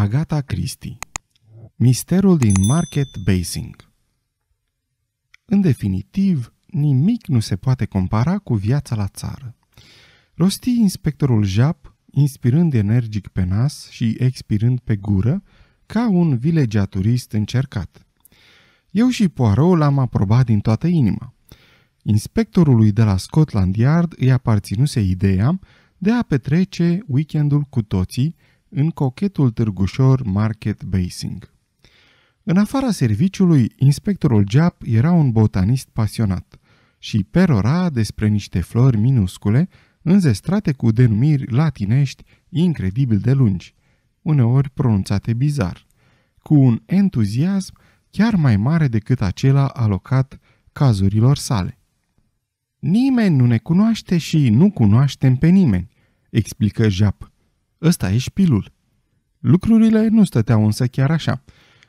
Agata Christie Misterul din Market Basing În definitiv, nimic nu se poate compara cu viața la țară. Rosti inspectorul Jap, inspirând energic pe nas și expirând pe gură, ca un turist încercat. Eu și Poirot l-am aprobat din toată inima. Inspectorului de la Scotland Yard îi aparținuse ideea de a petrece weekendul cu toții, în cochetul târgușor Market Basing. În afara serviciului, inspectorul Jap era un botanist pasionat și perora despre niște flori minuscule înzestrate cu denumiri latinești incredibil de lungi, uneori pronunțate bizar, cu un entuziasm chiar mai mare decât acela alocat cazurilor sale. Nimeni nu ne cunoaște și nu cunoaștem pe nimeni, explică Jap, Ăsta e șpilul. Lucrurile nu stăteau însă chiar așa,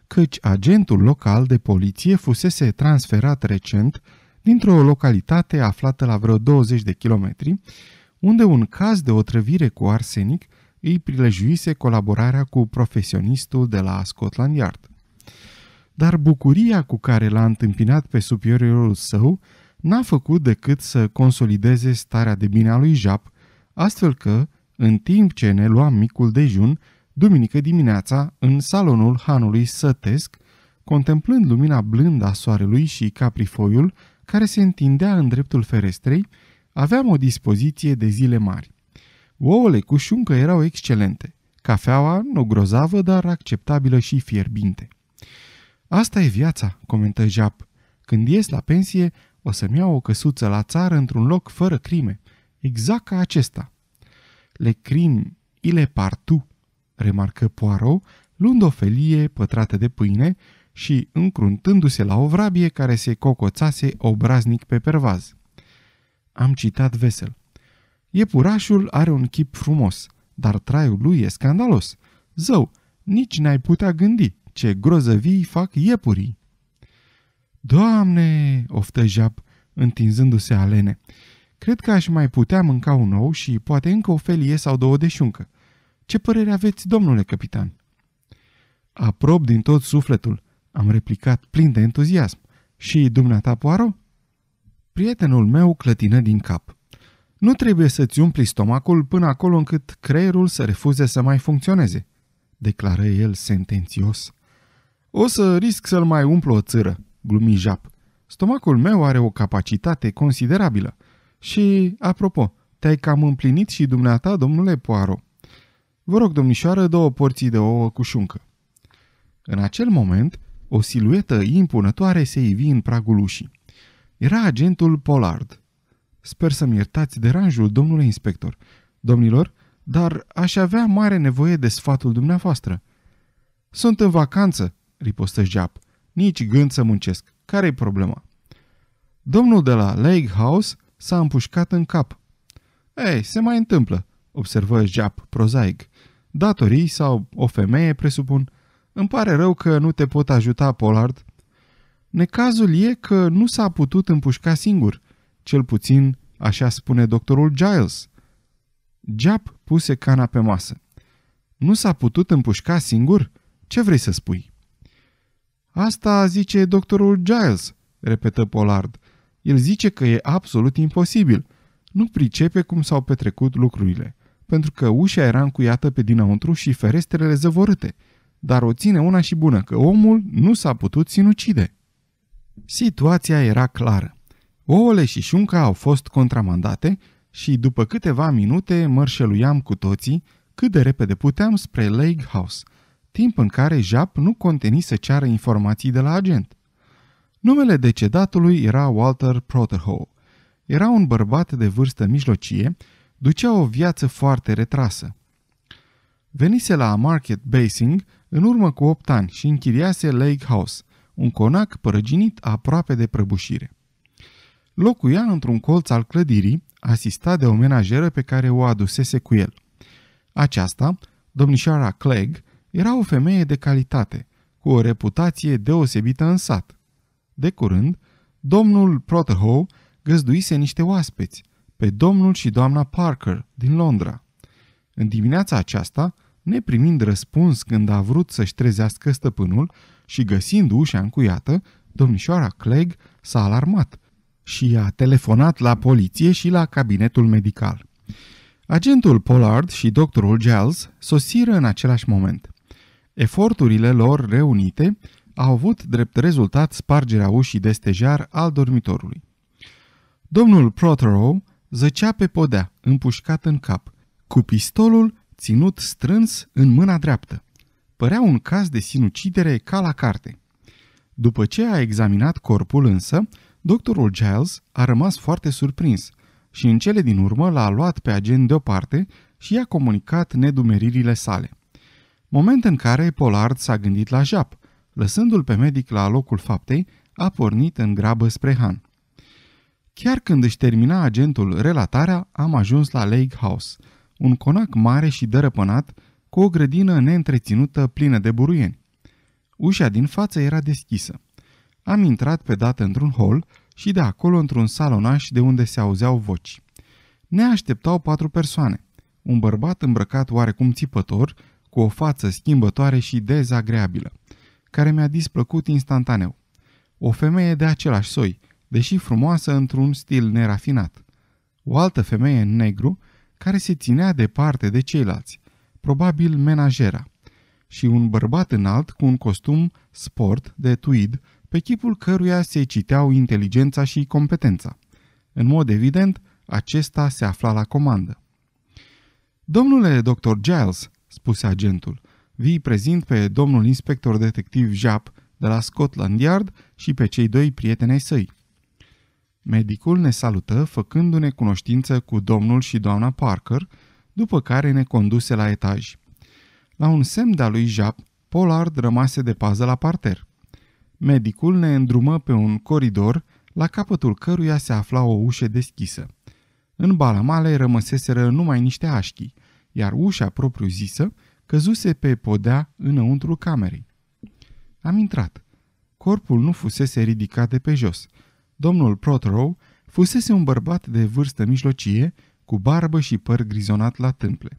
căci agentul local de poliție fusese transferat recent dintr-o localitate aflată la vreo 20 de kilometri, unde un caz de otrăvire cu arsenic îi prilejuise colaborarea cu profesionistul de la Scotland Yard. Dar bucuria cu care l-a întâmpinat pe superiorul său n-a făcut decât să consolideze starea de bine a lui Jap, astfel că, în timp ce ne luam micul dejun, duminică dimineața, în salonul hanului sătesc, contemplând lumina blândă a soarelui și caprifoiul, care se întindea în dreptul ferestrei, aveam o dispoziție de zile mari. Ouăle cu șuncă erau excelente, cafeaua nu grozavă, dar acceptabilă și fierbinte. Asta e viața, comentă Jap. Când ies la pensie, o să-mi iau o căsuță la țară într-un loc fără crime, exact ca acesta le crim, ile partu, remarcă Poirot, luând o felie pătrată de pâine și încruntându-se la o vrabie care se cocoțase obraznic pe pervaz. Am citat vesel. Iepurașul are un chip frumos, dar traiul lui e scandalos. Zău, nici n-ai putea gândi ce grozăvii fac iepurii. Doamne, oftă Jap, întinzându-se alene, Cred că aș mai putea mânca un ou și poate încă o felie sau două de șuncă. Ce părere aveți, domnule capitan? Aprob din tot sufletul, am replicat plin de entuziasm. Și dumneata, poară? Prietenul meu clătină din cap. Nu trebuie să-ți umpli stomacul până acolo încât creierul să refuze să mai funcționeze, declară el sentențios. O să risc să-l mai umplu o țâră, glumi Jap. Stomacul meu are o capacitate considerabilă. Și, apropo, te-ai cam împlinit și dumneata, domnule Poaro. Vă rog, domnișoară, două porții de ouă cu șuncă. În acel moment, o siluetă impunătoare se ivi în pragul ușii. Era agentul Pollard. Sper să-mi iertați deranjul, domnule inspector. Domnilor, dar aș avea mare nevoie de sfatul dumneavoastră. Sunt în vacanță, ripostă Jap. Nici gând să muncesc. Care-i problema? Domnul de la Lake House s-a împușcat în cap. Ei, se mai întâmplă, observă Jap prozaic. Datorii sau o femeie, presupun. Îmi pare rău că nu te pot ajuta, Pollard. Necazul e că nu s-a putut împușca singur. Cel puțin așa spune doctorul Giles. Jap puse cana pe masă. Nu s-a putut împușca singur? Ce vrei să spui? Asta zice doctorul Giles, repetă Pollard. El zice că e absolut imposibil. Nu pricepe cum s-au petrecut lucrurile, pentru că ușa era încuiată pe dinăuntru și ferestrele zăvorâte, dar o ține una și bună că omul nu s-a putut sinucide. Situația era clară. Ouăle și șunca au fost contramandate și după câteva minute mărșăluiam cu toții cât de repede puteam spre Lake House, timp în care Jap nu conteni să ceară informații de la agent. Numele decedatului era Walter Protherhoe. Era un bărbat de vârstă mijlocie, ducea o viață foarte retrasă. Venise la Market Basing în urmă cu 8 ani și închiriase Lake House, un conac părăginit aproape de prăbușire. Locuia într-un colț al clădirii, asistat de o menajeră pe care o adusese cu el. Aceasta, domnișoara Clegg, era o femeie de calitate, cu o reputație deosebită în sat – de curând, domnul Protterhoe găzduise niște oaspeți, pe domnul și doamna Parker din Londra. În dimineața aceasta, neprimind răspuns când a vrut să-și trezească stăpânul și găsind ușa încuiată, domnișoara Clegg s-a alarmat și a telefonat la poliție și la cabinetul medical. Agentul Pollard și doctorul Giles sosiră în același moment. Eforturile lor reunite a avut drept rezultat spargerea ușii de stejar al dormitorului. Domnul Prothero zăcea pe podea, împușcat în cap, cu pistolul ținut strâns în mâna dreaptă. Părea un caz de sinucidere ca la carte. După ce a examinat corpul însă, doctorul Giles a rămas foarte surprins și în cele din urmă l-a luat pe agent deoparte și i-a comunicat nedumeririle sale. Moment în care Pollard s-a gândit la Jap, lăsându-l pe medic la locul faptei, a pornit în grabă spre Han. Chiar când își termina agentul relatarea, am ajuns la Lake House, un conac mare și dărăpânat, cu o grădină neîntreținută plină de buruieni. Ușa din față era deschisă. Am intrat pe dată într-un hol și de acolo într-un salonaș de unde se auzeau voci. Ne așteptau patru persoane. Un bărbat îmbrăcat oarecum țipător, cu o față schimbătoare și dezagreabilă care mi-a displăcut instantaneu. O femeie de același soi, deși frumoasă într-un stil nerafinat. O altă femeie în negru, care se ținea departe de ceilalți, probabil menajera. Și un bărbat înalt cu un costum sport de tweed, pe chipul căruia se citeau inteligența și competența. În mod evident, acesta se afla la comandă. Domnule doctor Giles, spuse agentul, vi prezint pe domnul inspector detectiv Jap de la Scotland Yard și pe cei doi prieteni ai săi. Medicul ne salută făcându-ne cunoștință cu domnul și doamna Parker, după care ne conduse la etaj. La un semn de-a lui Jap, Pollard rămase de pază la parter. Medicul ne îndrumă pe un coridor, la capătul căruia se afla o ușă deschisă. În balamale rămăseseră numai niște așchi, iar ușa propriu-zisă căzuse pe podea înăuntru camerei. Am intrat. Corpul nu fusese ridicat de pe jos. Domnul Protrow fusese un bărbat de vârstă mijlocie, cu barbă și păr grizonat la tâmple.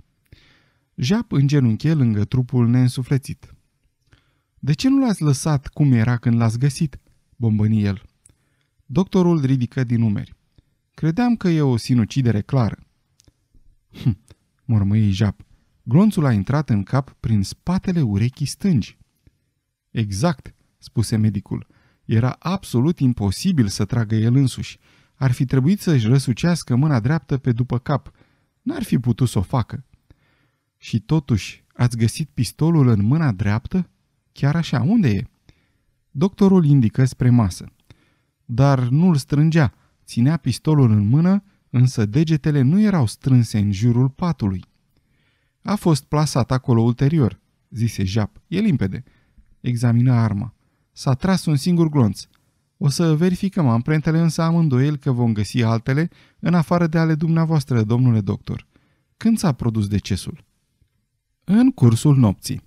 Jap îngenunche lângă trupul neînsuflețit. De ce nu l-ați lăsat cum era când l-ați găsit?" bombăni el. Doctorul ridică din umeri. Credeam că e o sinucidere clară." Hm, mormăi Jap. Glonțul a intrat în cap prin spatele urechii stângi. Exact, spuse medicul. Era absolut imposibil să tragă el însuși. Ar fi trebuit să-și răsucească mâna dreaptă pe după cap. N-ar fi putut să o facă. Și totuși, ați găsit pistolul în mâna dreaptă? Chiar așa, unde e? Doctorul indică spre masă. Dar nu-l strângea. Ținea pistolul în mână, însă degetele nu erau strânse în jurul patului. A fost plasat acolo ulterior, zise Jap. E limpede. Examină arma. S-a tras un singur glonț. O să verificăm amprentele, însă am îndoiel că vom găsi altele, în afară de ale dumneavoastră, domnule doctor. Când s-a produs decesul? În cursul nopții.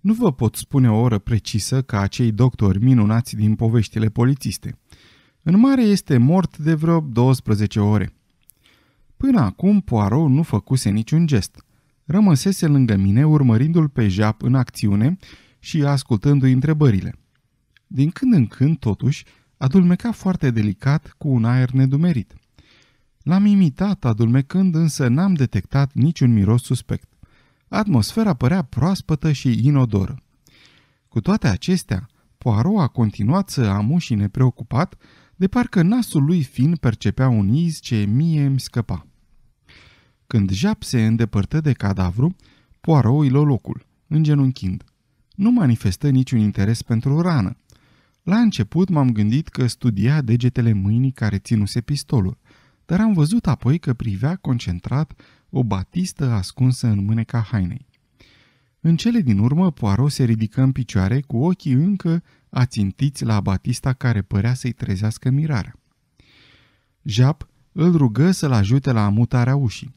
Nu vă pot spune o oră precisă ca acei doctori minunați din poveștile polițiste. În mare este mort de vreo 12 ore. Până acum Poirot nu făcuse niciun gest rămăsese lângă mine urmărindu-l pe Jap în acțiune și ascultându-i întrebările. Din când în când, totuși, adulmeca foarte delicat cu un aer nedumerit. L-am imitat adulmecând, însă n-am detectat niciun miros suspect. Atmosfera părea proaspătă și inodoră. Cu toate acestea, Poirot a continuat să amușine preocupat, de parcă nasul lui fin percepea un iz ce mie îmi scăpa. Când Jap se îndepărtă de cadavru, Poirot îi lua locul, îngenunchind. Nu manifestă niciun interes pentru rană. La început m-am gândit că studia degetele mâinii care ținuse pistolul, dar am văzut apoi că privea concentrat o batistă ascunsă în mâneca hainei. În cele din urmă, Poirot se ridică în picioare cu ochii încă ațintiți la batista care părea să-i trezească mirarea. Jap îl rugă să-l ajute la mutarea ușii.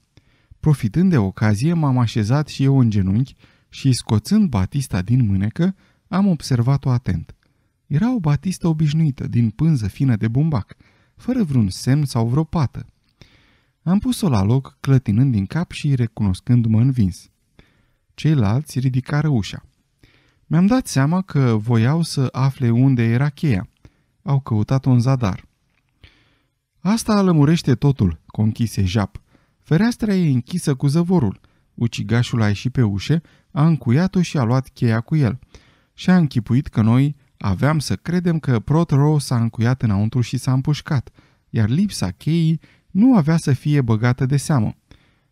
Profitând de ocazie, m-am așezat și eu în genunchi și, scoțând batista din mânecă, am observat-o atent. Era o batistă obișnuită, din pânză fină de bumbac, fără vreun semn sau vreo pată. Am pus-o la loc, clătinând din cap și recunoscându-mă învins. Ceilalți ridicară ușa. Mi-am dat seama că voiau să afle unde era cheia. Au căutat-o în zadar. Asta lămurește totul, conchise Jap. Fereastra e închisă cu zăvorul. Ucigașul a ieșit pe ușă, a încuiat-o și a luat cheia cu el. Și-a închipuit că noi aveam să credem că Protro s-a încuiat înăuntru și s-a împușcat, iar lipsa cheii nu avea să fie băgată de seamă.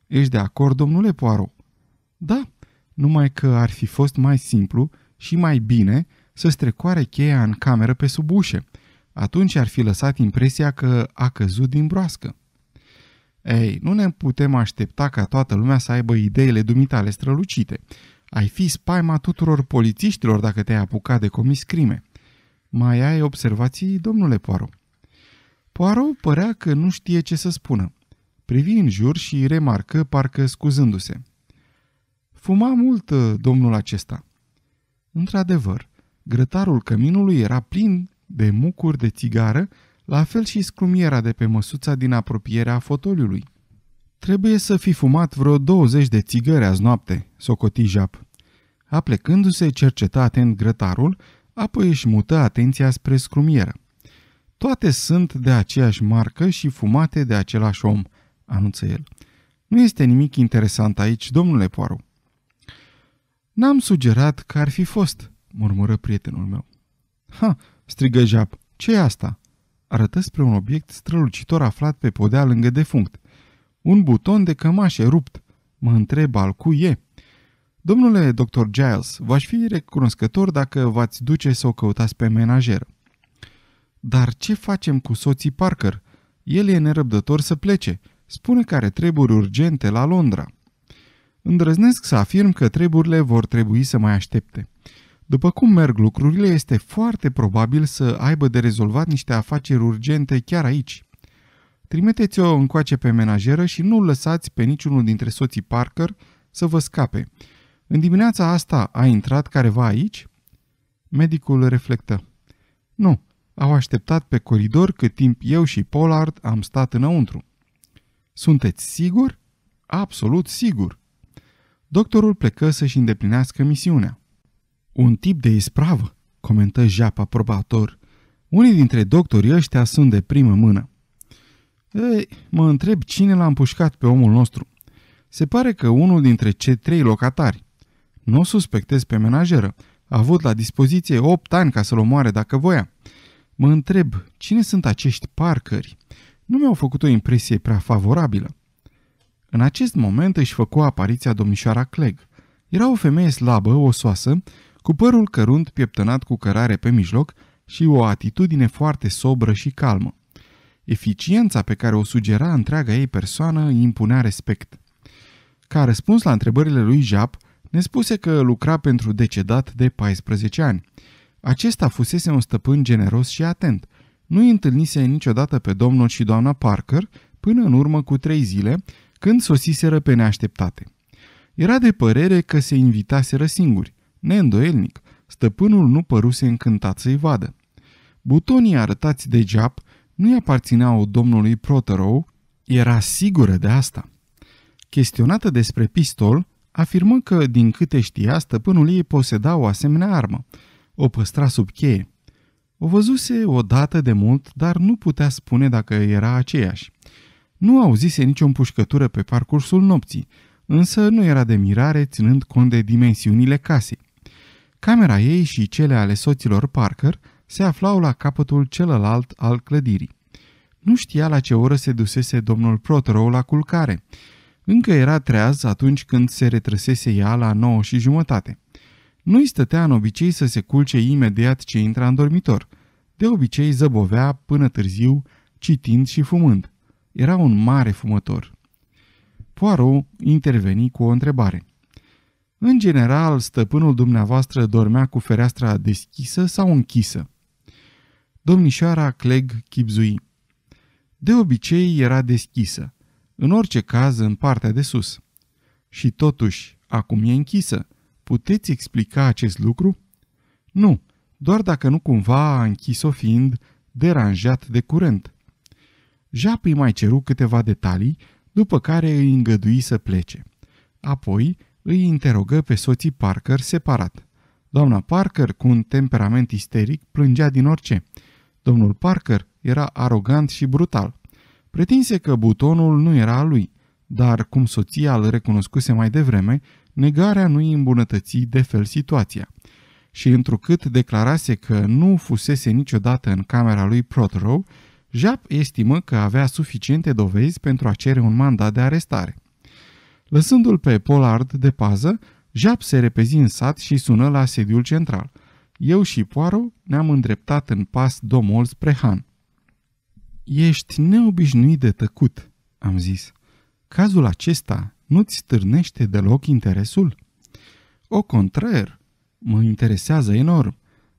Ești de acord, domnule Poirot? Da, numai că ar fi fost mai simplu și mai bine să strecoare cheia în cameră pe sub ușă. Atunci ar fi lăsat impresia că a căzut din broască. Ei, nu ne putem aștepta ca toată lumea să aibă ideile dumitale strălucite. Ai fi spaima tuturor polițiștilor dacă te-ai apucat de comis crime. Mai ai observații, domnule Poirot? Poirot părea că nu știe ce să spună. Privi în jur și remarcă, parcă scuzându-se. Fuma mult domnul acesta. Într-adevăr, grătarul căminului era plin de mucuri de țigară la fel și scrumiera de pe măsuța din apropierea fotoliului. Trebuie să fi fumat vreo 20 de țigări azi noapte, socoti Jap. Aplecându-se, cerceta atent grătarul, apoi își mută atenția spre scrumieră. Toate sunt de aceeași marcă și fumate de același om, anunță el. Nu este nimic interesant aici, domnule Poaru. N-am sugerat că ar fi fost, murmură prietenul meu. Ha, strigă Jap, ce e asta? arătă spre un obiect strălucitor aflat pe podea lângă defunct. Un buton de cămașe rupt. Mă întreb al cui e. Domnule Dr. Giles, v-aș fi recunoscător dacă v-ați duce să o căutați pe menajer. Dar ce facem cu soții Parker? El e nerăbdător să plece. Spune că are treburi urgente la Londra. Îndrăznesc să afirm că treburile vor trebui să mai aștepte. După cum merg lucrurile, este foarte probabil să aibă de rezolvat niște afaceri urgente chiar aici. Trimiteți-o încoace pe menajeră și nu lăsați pe niciunul dintre soții Parker să vă scape. În dimineața asta a intrat careva aici? Medicul reflectă. Nu, au așteptat pe coridor cât timp eu și Pollard am stat înăuntru. Sunteți sigur? Absolut sigur. Doctorul plecă să-și îndeplinească misiunea. Un tip de ispravă, comentă japa probator. Unii dintre doctorii ăștia sunt de primă mână. Ei, mă întreb cine l-a împușcat pe omul nostru. Se pare că unul dintre cei trei locatari. Nu o suspectez pe menajeră. A avut la dispoziție 8 ani ca să-l omoare dacă voia. Mă întreb, cine sunt acești parcări? Nu mi-au făcut o impresie prea favorabilă. În acest moment își făcu apariția domnișoara Clegg. Era o femeie slabă, osoasă, cu părul cărunt pieptănat cu cărare pe mijloc și o atitudine foarte sobră și calmă. Eficiența pe care o sugera întreaga ei persoană îi impunea respect. Ca răspuns la întrebările lui Jap, ne spuse că lucra pentru decedat de 14 ani. Acesta fusese un stăpân generos și atent. Nu îi întâlnise niciodată pe domnul și doamna Parker până în urmă cu trei zile, când sosiseră pe neașteptate. Era de părere că se invitaseră singuri. Neîndoielnic, stăpânul nu păruse încântat să-i vadă. Butonii arătați de geap nu-i aparțineau domnului Proterou, era sigură de asta. Chestionată despre pistol, afirmă că, din câte știa, stăpânul ei poseda o asemenea armă. O păstra sub cheie. O văzuse odată de mult, dar nu putea spune dacă era aceeași. Nu auzise nicio împușcătură pe parcursul nopții, însă nu era de mirare ținând cont de dimensiunile casei. Camera ei și cele ale soților Parker se aflau la capătul celălalt al clădirii. Nu știa la ce oră se dusese domnul Protrow la culcare. Încă era treaz atunci când se retrăsese ea la nouă și jumătate. Nu-i stătea în obicei să se culce imediat ce intra în dormitor. De obicei zăbovea până târziu, citind și fumând. Era un mare fumător. Poirot interveni cu o întrebare. În general, stăpânul dumneavoastră dormea cu fereastra deschisă sau închisă. Domnișoara Clegg chipzui. De obicei era deschisă, în orice caz în partea de sus. Și totuși, acum e închisă. Puteți explica acest lucru? Nu, doar dacă nu cumva a închis-o fiind deranjat de curent. Jap mai ceru câteva detalii, după care îi îngădui să plece. Apoi îi interogă pe soții Parker separat. Doamna Parker, cu un temperament isteric, plângea din orice. Domnul Parker era arogant și brutal. Pretinse că butonul nu era al lui, dar, cum soția îl recunoscuse mai devreme, negarea nu îi îmbunătăți de fel situația. Și întrucât declarase că nu fusese niciodată în camera lui Protrow, Jap estimă că avea suficiente dovezi pentru a cere un mandat de arestare. Lăsându-l pe Polard de pază, Jap se repezi în sat și sună la sediul central. Eu și Poirot ne-am îndreptat în pas domol spre Han. Ești neobișnuit de tăcut," am zis. Cazul acesta nu-ți stârnește deloc interesul?" O contrar, mă interesează enorm,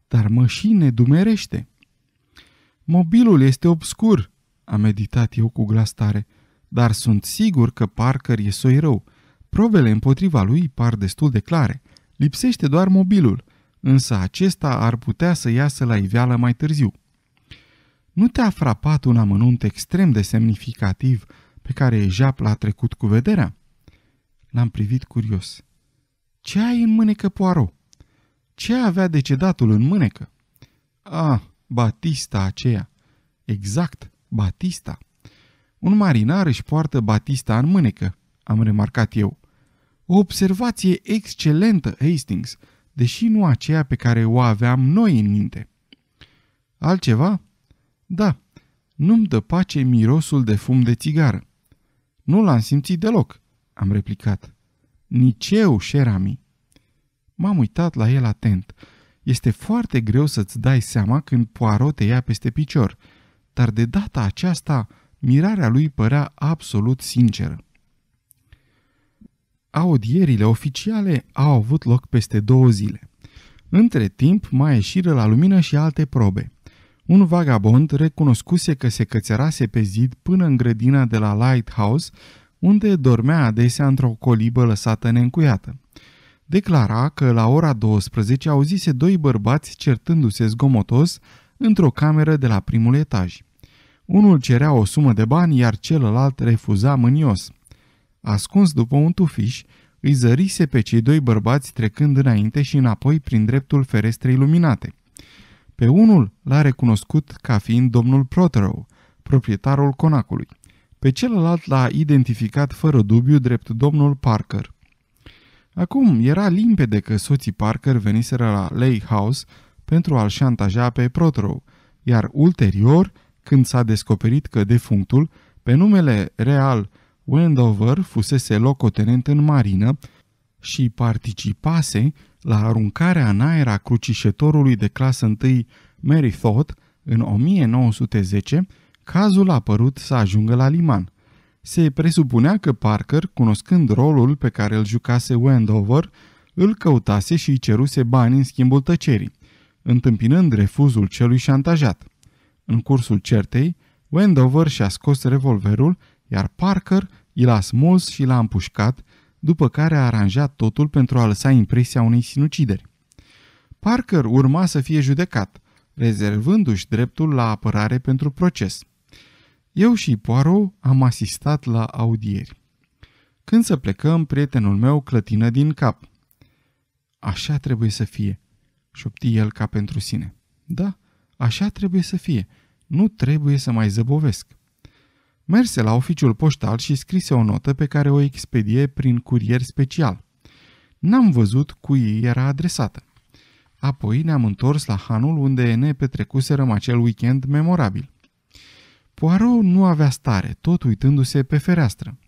dar mă și nedumerește." Mobilul este obscur," am meditat eu cu glas tare dar sunt sigur că Parker e soi rău. Provele împotriva lui par destul de clare. Lipsește doar mobilul, însă acesta ar putea să iasă la iveală mai târziu. Nu te-a frapat un amănunt extrem de semnificativ pe care Jap l-a trecut cu vederea? L-am privit curios. Ce ai în mânecă, Poirot? Ce avea decedatul în mânecă? Ah, Batista aceea. Exact, Batista. Un marinar își poartă batista în mânecă, am remarcat eu. O observație excelentă, Hastings, deși nu aceea pe care o aveam noi în minte. Altceva? Da, nu-mi dă pace mirosul de fum de țigară. Nu l-am simțit deloc, am replicat. Nici eu, șerami. M-am uitat la el atent. Este foarte greu să-ți dai seama când poarote ea ia peste picior, dar de data aceasta Mirarea lui părea absolut sinceră. Audierile oficiale au avut loc peste două zile. Între timp mai ieșiră la lumină și alte probe. Un vagabond recunoscuse că se cățărase pe zid până în grădina de la Lighthouse, unde dormea adesea într-o colibă lăsată neîncuiată. Declara că la ora 12 auzise doi bărbați certându-se zgomotos într-o cameră de la primul etaj. Unul cerea o sumă de bani, iar celălalt refuza mânios. Ascuns după un tufiș, îi zărise pe cei doi bărbați trecând înainte și înapoi prin dreptul ferestrei luminate. Pe unul l-a recunoscut ca fiind domnul Protero, proprietarul conacului. Pe celălalt l-a identificat fără dubiu drept domnul Parker. Acum era limpede că soții Parker veniseră la Lake House pentru a-l șantaja pe Protero, iar ulterior când s-a descoperit că defunctul, pe numele real Wendover, fusese locotenent în marină și participase la aruncarea în aer a crucișătorului de clasă 1 Mary Thought în 1910, cazul a apărut să ajungă la liman. Se presupunea că Parker, cunoscând rolul pe care îl jucase Wendover, îl căutase și îi ceruse bani în schimbul tăcerii, întâmpinând refuzul celui șantajat. În cursul certei, Wendover și-a scos revolverul, iar Parker i l-a smuls și l-a împușcat, după care a aranjat totul pentru a lăsa impresia unei sinucideri. Parker urma să fie judecat, rezervându-și dreptul la apărare pentru proces. Eu și Poirot am asistat la audieri. Când să plecăm, prietenul meu clătină din cap. Așa trebuie să fie, șopti el ca pentru sine. Da, Așa trebuie să fie. Nu trebuie să mai zăbovesc. Merse la oficiul poștal și scrise o notă pe care o expedie prin curier special. N-am văzut cui era adresată. Apoi ne-am întors la Hanul unde ne petrecuserăm acel weekend memorabil. Poirot nu avea stare, tot uitându-se pe fereastră.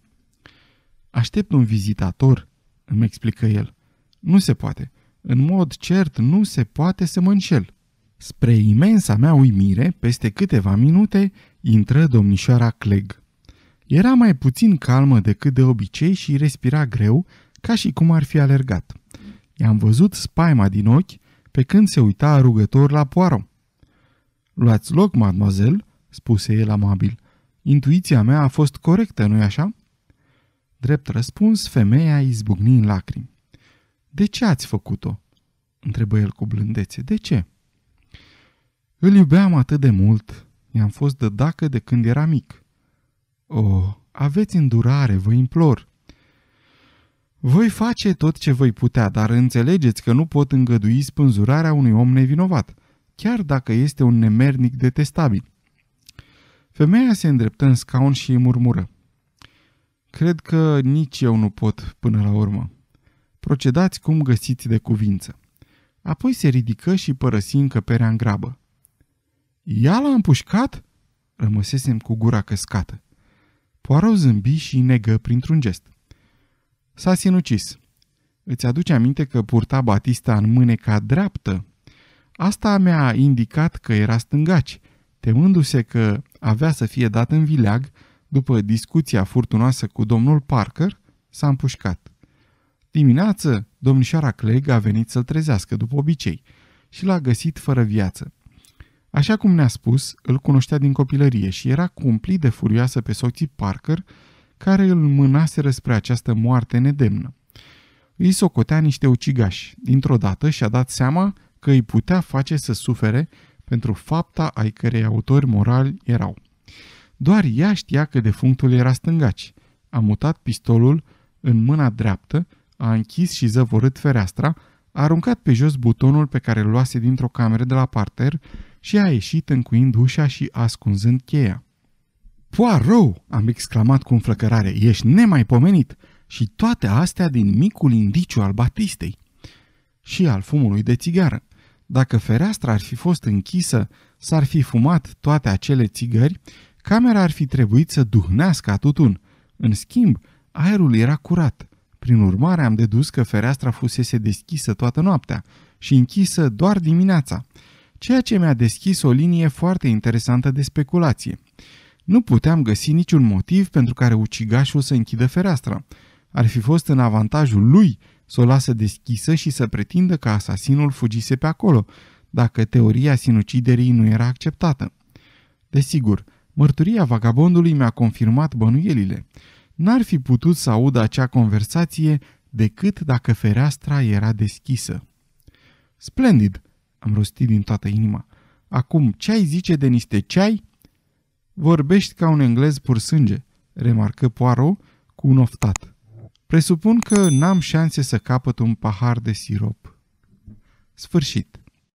Aștept un vizitator, îmi explică el. Nu se poate. În mod cert, nu se poate să mă înșel. Spre imensa mea uimire, peste câteva minute, intră domnișoara Clegg. Era mai puțin calmă decât de obicei și respira greu, ca și cum ar fi alergat. I-am văzut spaima din ochi pe când se uita rugător la poară. Luați loc, mademoiselle, spuse el amabil. Intuiția mea a fost corectă, nu-i așa? Drept răspuns, femeia izbucni în lacrimi. De ce ați făcut-o? întrebă el cu blândețe. De ce? Îl iubeam atât de mult, i-am fost de dacă de când era mic. O, oh, aveți îndurare, vă implor. Voi face tot ce voi putea, dar înțelegeți că nu pot îngădui spânzurarea unui om nevinovat, chiar dacă este un nemernic detestabil. Femeia se îndreptă în scaun și îi murmură. Cred că nici eu nu pot până la urmă. Procedați cum găsiți de cuvință. Apoi se ridică și părăsi încăperea în grabă. Ea l-a împușcat? Rămăsesem cu gura căscată. Poirot zâmbi și negă printr-un gest. S-a sinucis. Îți aduce aminte că purta Batista în mâneca dreaptă? Asta mi-a indicat că era stângaci, temându-se că avea să fie dat în vileag, după discuția furtunoasă cu domnul Parker, s-a împușcat. Dimineață, domnișoara Clegg a venit să-l trezească după obicei și l-a găsit fără viață. Așa cum ne-a spus, îl cunoștea din copilărie și era cumplit de furioasă pe soții Parker, care îl mânaseră spre această moarte nedemnă. Îi socotea niște ucigași. Dintr-o dată și-a dat seama că îi putea face să sufere pentru fapta ai cărei autori morali erau. Doar ea știa că defunctul era stângaci. A mutat pistolul în mâna dreaptă, a închis și zăvorât fereastra, a aruncat pe jos butonul pe care îl luase dintr-o cameră de la parter și a ieșit încuind ușa și ascunzând cheia. Poirot! am exclamat cu înflăcărare, ești nemaipomenit! Și toate astea din micul indiciu al Batistei și al fumului de țigară. Dacă fereastra ar fi fost închisă, s-ar fi fumat toate acele țigări, camera ar fi trebuit să duhnească atutun. În schimb, aerul era curat. Prin urmare, am dedus că fereastra fusese deschisă toată noaptea și închisă doar dimineața ceea ce mi-a deschis o linie foarte interesantă de speculație. Nu puteam găsi niciun motiv pentru care ucigașul să închidă fereastra. Ar fi fost în avantajul lui să o lasă deschisă și să pretindă că asasinul fugise pe acolo, dacă teoria sinuciderii nu era acceptată. Desigur, mărturia vagabondului mi-a confirmat bănuielile. N-ar fi putut să audă acea conversație decât dacă fereastra era deschisă. Splendid! am rostit din toată inima. Acum, ce ai zice de niște ceai? Vorbești ca un englez pur sânge, remarcă Poirot cu un oftat. Presupun că n-am șanse să capăt un pahar de sirop. Sfârșit.